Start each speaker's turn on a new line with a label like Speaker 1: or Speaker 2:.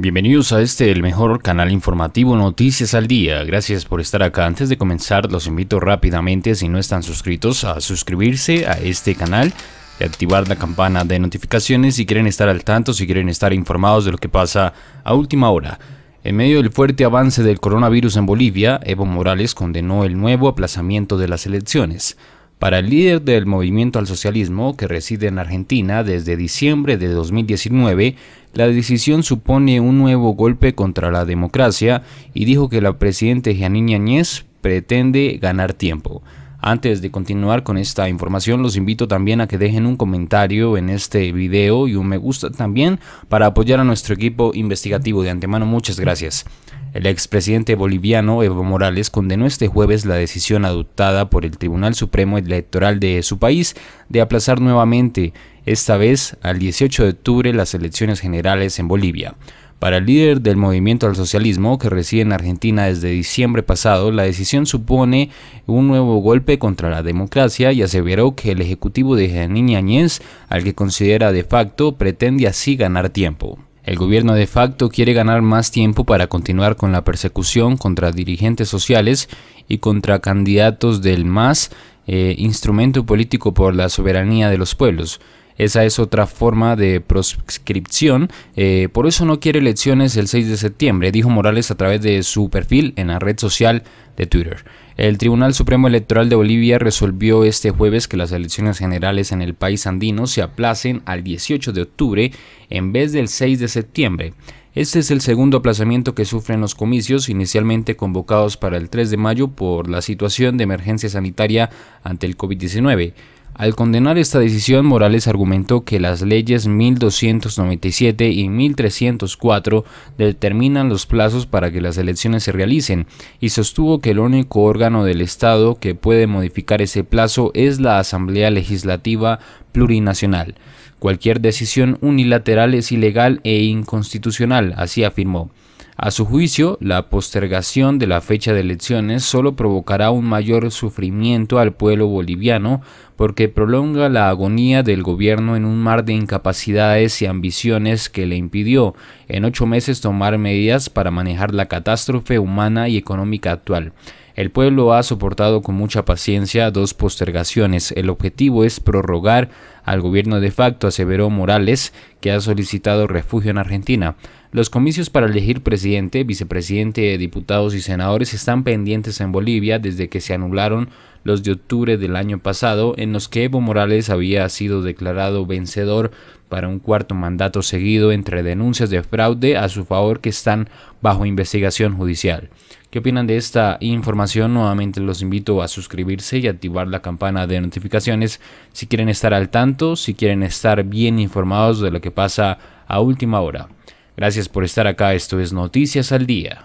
Speaker 1: Bienvenidos a este, el mejor canal informativo Noticias al Día. Gracias por estar acá. Antes de comenzar, los invito rápidamente, si no están suscritos, a suscribirse a este canal y activar la campana de notificaciones si quieren estar al tanto, si quieren estar informados de lo que pasa a última hora. En medio del fuerte avance del coronavirus en Bolivia, Evo Morales condenó el nuevo aplazamiento de las elecciones. Para el líder del movimiento al socialismo que reside en Argentina desde diciembre de 2019, la decisión supone un nuevo golpe contra la democracia y dijo que la presidenta Janine Añez pretende ganar tiempo. Antes de continuar con esta información, los invito también a que dejen un comentario en este video y un me gusta también para apoyar a nuestro equipo investigativo. De antemano, muchas gracias. El expresidente boliviano Evo Morales condenó este jueves la decisión adoptada por el Tribunal Supremo Electoral de su país de aplazar nuevamente, esta vez al 18 de octubre, las elecciones generales en Bolivia. Para el líder del movimiento al socialismo, que reside en Argentina desde diciembre pasado, la decisión supone un nuevo golpe contra la democracia y aseveró que el ejecutivo de Janine Añez, al que considera de facto, pretende así ganar tiempo. El gobierno de facto quiere ganar más tiempo para continuar con la persecución contra dirigentes sociales y contra candidatos del más eh, instrumento político por la soberanía de los pueblos. Esa es otra forma de proscripción. Eh, por eso no quiere elecciones el 6 de septiembre, dijo Morales a través de su perfil en la red social de Twitter. El Tribunal Supremo Electoral de Bolivia resolvió este jueves que las elecciones generales en el país andino se aplacen al 18 de octubre en vez del 6 de septiembre. Este es el segundo aplazamiento que sufren los comicios, inicialmente convocados para el 3 de mayo por la situación de emergencia sanitaria ante el COVID-19. Al condenar esta decisión, Morales argumentó que las leyes 1297 y 1304 determinan los plazos para que las elecciones se realicen y sostuvo que el único órgano del Estado que puede modificar ese plazo es la Asamblea Legislativa Plurinacional. Cualquier decisión unilateral es ilegal e inconstitucional, así afirmó. A su juicio, la postergación de la fecha de elecciones solo provocará un mayor sufrimiento al pueblo boliviano porque prolonga la agonía del gobierno en un mar de incapacidades y ambiciones que le impidió en ocho meses tomar medidas para manejar la catástrofe humana y económica actual. El pueblo ha soportado con mucha paciencia dos postergaciones. El objetivo es prorrogar al gobierno de facto, aseveró Morales, que ha solicitado refugio en Argentina. Los comicios para elegir presidente, vicepresidente, diputados y senadores están pendientes en Bolivia desde que se anularon los de octubre del año pasado, en los que Evo Morales había sido declarado vencedor para un cuarto mandato seguido entre denuncias de fraude a su favor que están bajo investigación judicial. ¿Qué opinan de esta información? Nuevamente los invito a suscribirse y activar la campana de notificaciones si quieren estar al tanto, si quieren estar bien informados de lo que pasa a última hora. Gracias por estar acá, esto es Noticias al Día.